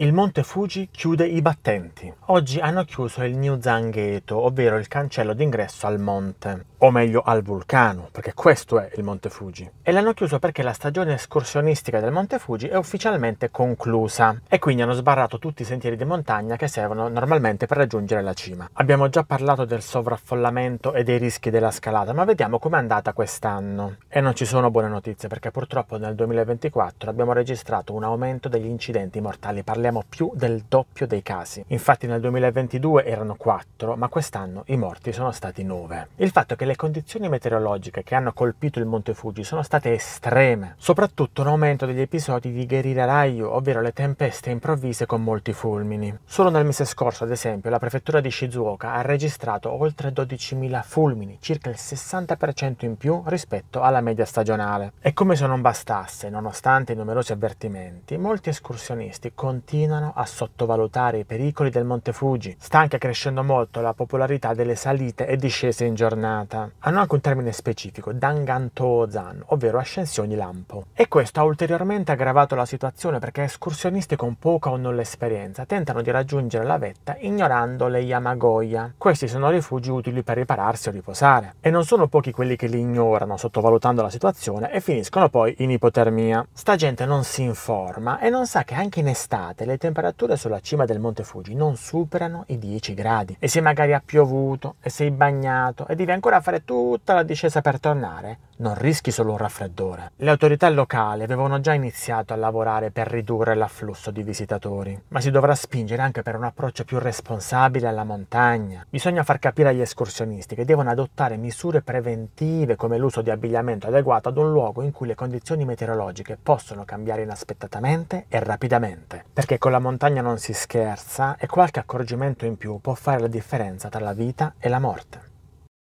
Il monte Fuji chiude i battenti. Oggi hanno chiuso il New Zangheto, ovvero il cancello d'ingresso al monte, o meglio al vulcano, perché questo è il monte Fuji. E l'hanno chiuso perché la stagione escursionistica del monte Fuji è ufficialmente conclusa e quindi hanno sbarrato tutti i sentieri di montagna che servono normalmente per raggiungere la cima. Abbiamo già parlato del sovraffollamento e dei rischi della scalata, ma vediamo com'è andata quest'anno. E non ci sono buone notizie perché purtroppo nel 2024 abbiamo registrato un aumento degli incidenti mortali per parliamo più del doppio dei casi. Infatti nel 2022 erano 4, ma quest'anno i morti sono stati 9. Il fatto è che le condizioni meteorologiche che hanno colpito il Monte Fuji sono state estreme, soprattutto un aumento degli episodi di guerrilla raio, ovvero le tempeste improvvise con molti fulmini. Solo nel mese scorso, ad esempio, la prefettura di Shizuoka ha registrato oltre 12.000 fulmini, circa il 60% in più rispetto alla media stagionale. E come se non bastasse, nonostante i numerosi avvertimenti, molti escursionisti continuano continuano a sottovalutare i pericoli del Monte Fuji. Sta anche crescendo molto la popolarità delle salite e discese in giornata. Hanno anche un termine specifico, Danganto-zan, ovvero ascensioni lampo. E questo ha ulteriormente aggravato la situazione perché escursionisti con poca o nulla esperienza tentano di raggiungere la vetta ignorando le Yamagoya. Questi sono rifugi utili per ripararsi o riposare. E non sono pochi quelli che li ignorano, sottovalutando la situazione, e finiscono poi in ipotermia. Sta gente non si informa e non sa che anche in estate le temperature sulla cima del Monte Fuji non superano i 10 gradi. E se magari ha piovuto, e sei bagnato, e devi ancora fare tutta la discesa per tornare, non rischi solo un raffreddore. Le autorità locali avevano già iniziato a lavorare per ridurre l'afflusso di visitatori, ma si dovrà spingere anche per un approccio più responsabile alla montagna. Bisogna far capire agli escursionisti che devono adottare misure preventive come l'uso di abbigliamento adeguato ad un luogo in cui le condizioni meteorologiche possono cambiare inaspettatamente e rapidamente perché con la montagna non si scherza e qualche accorgimento in più può fare la differenza tra la vita e la morte.